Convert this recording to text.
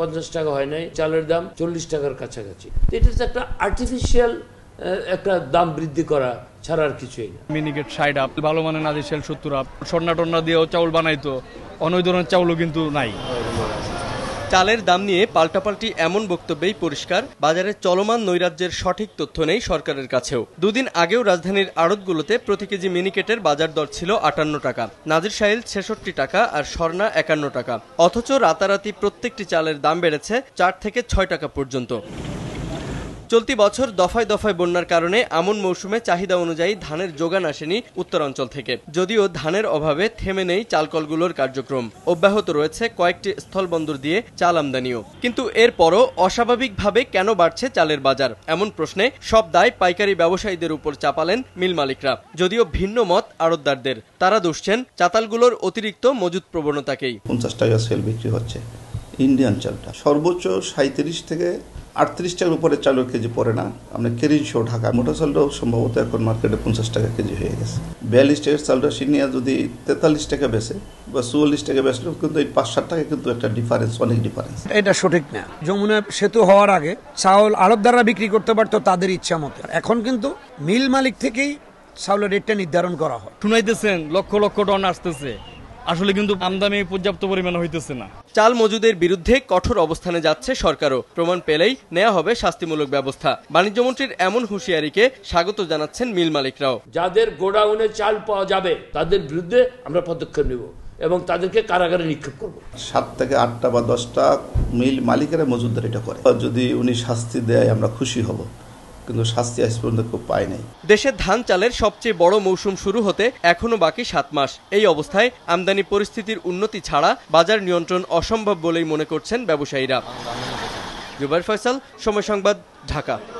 পঞ্চাশ টাকা হয় নাই চালের দাম চল্লিশ টাকার কাছাকাছি এটা একটা আর্টিফিশিয়াল একটা দাম বৃদ্ধি করা ছাড়া আর কিছুই না মিনিকেট সাইড আপ ভালো মানে সেল সত্তর আপ সন্না টন্না দিয়েও চাউল বানাইতো অন্য ধরনের চাউলও কিন্তু নাই চালের দাম নিয়ে পাল্টাপাল্টি এমন বক্তব্যেই পরিষ্কার বাজারে চলমান নৈরাজ্যের সঠিক তথ্য নেই সরকারের কাছেও দুদিন আগেও রাজধানীর আড়তগুলোতে প্রতি কেজি মিনিকেটের বাজার দর ছিল আটান্ন টাকা নাজির সাহিল ছেষট্টি টাকা আর স্বর্ণা একান্ন টাকা অথচ রাতারাতি প্রত্যেকটি চালের দাম বেড়েছে চার থেকে ছয় টাকা পর্যন্ত চলতি বছর দফায় দফায় বন্যার কারণে আমন মৌসুমে চাহিদা অনুযায়ী ধানের যোগান আসেনি উত্তরাঞ্চল থেকে যদিও ধানের অভাবে থেমে নেই চালকলগুলোর কার্যক্রম অব্যাহত রয়েছে কয়েকটি স্থলবন্দর দিয়ে চাল আমদানিও কিন্তু এরপরও অস্বাভাবিকভাবে কেন বাড়ছে চালের বাজার এমন প্রশ্নে সব দায় পাইকারি ব্যবসায়ীদের উপর চাপালেন মিল মালিকরা যদিও ভিন্ন মত আড়তদারদের তারা দুষছেন চাতালগুলোর অতিরিক্ত মজুত প্রবণতাকেই পঞ্চাশ টাকা সেল বিক্রি হচ্ছে ইন্ডিয়ান চালটা সর্বোচ্চ সাঁত্রিশ থেকে আটত্রিশ টাকার উপরে চালের কেজি পড়ে না আমরা কেরিন শো ঢাকা মোটা চালটাও সম্ভবত এখন মার্কেটে পঞ্চাশ টাকা কেজি হয়ে গেছে বিয়াল্লিশ টাকার চালটা সিনিয়া যদি তেতাল্লিশ টাকা বেছে বা চুয়াল্লিশ টাকা বেচলে কিন্তু এই পাঁচ সাত টাকা কিন্তু একটা ডিফারেন্স অনেক ডিফারেন্স এটা সঠিক না যমুনা সেতু হওয়ার আগে চাউল আরব দ্বারা বিক্রি করতে পারতো তাদের ইচ্ছা মতো এখন কিন্তু মিল মালিক থেকেই চাউলের রেটটা নির্ধারণ করা হয় শুনাইতেছেন লক্ষ লক্ষ টন আসতেছে আসলে কিন্তু আমদানি পর্যাপ্ত পরিমাণ হইতেছে না চাল মজুদের বিরুদ্ধে কঠোর অবস্থানে যাচ্ছে সরকারও প্রমাণ পেলেই নেওয়া হবে শাস্তিমূলক ব্যবস্থা বাণিজ্যমন্ত্রীর এমন হুঁশিয়ারিকে স্বাগত জানাচ্ছেন মিল মালিকরাও যাদের গোডাউনে চাল পাওয়া যাবে তাদের বিরুদ্ধে আমরা পদক্ষেপ নেব এবং তাদেরকে কারাগারে নিক্ষেপ করব সাত থেকে আটটা বা দশটা মিল মালিকেরা মজুদদার এটা করে যদি উনি শাস্তি দেয় আমরা খুশি হব কিন্তু শাস্তি আজ পর্যন্ত খুব পায় নাই দেশের ধান চালের সবচেয়ে বড় মৌসুম শুরু হতে এখনো বাকি সাত মাস এই অবস্থায় আমদানি পরিস্থিতির উন্নতি ছাড়া বাজার নিয়ন্ত্রণ অসম্ভব বলেই মনে করছেন ব্যবসায়ীরা জুবাইর ফয়সাল সময় সংবাদ ঢাকা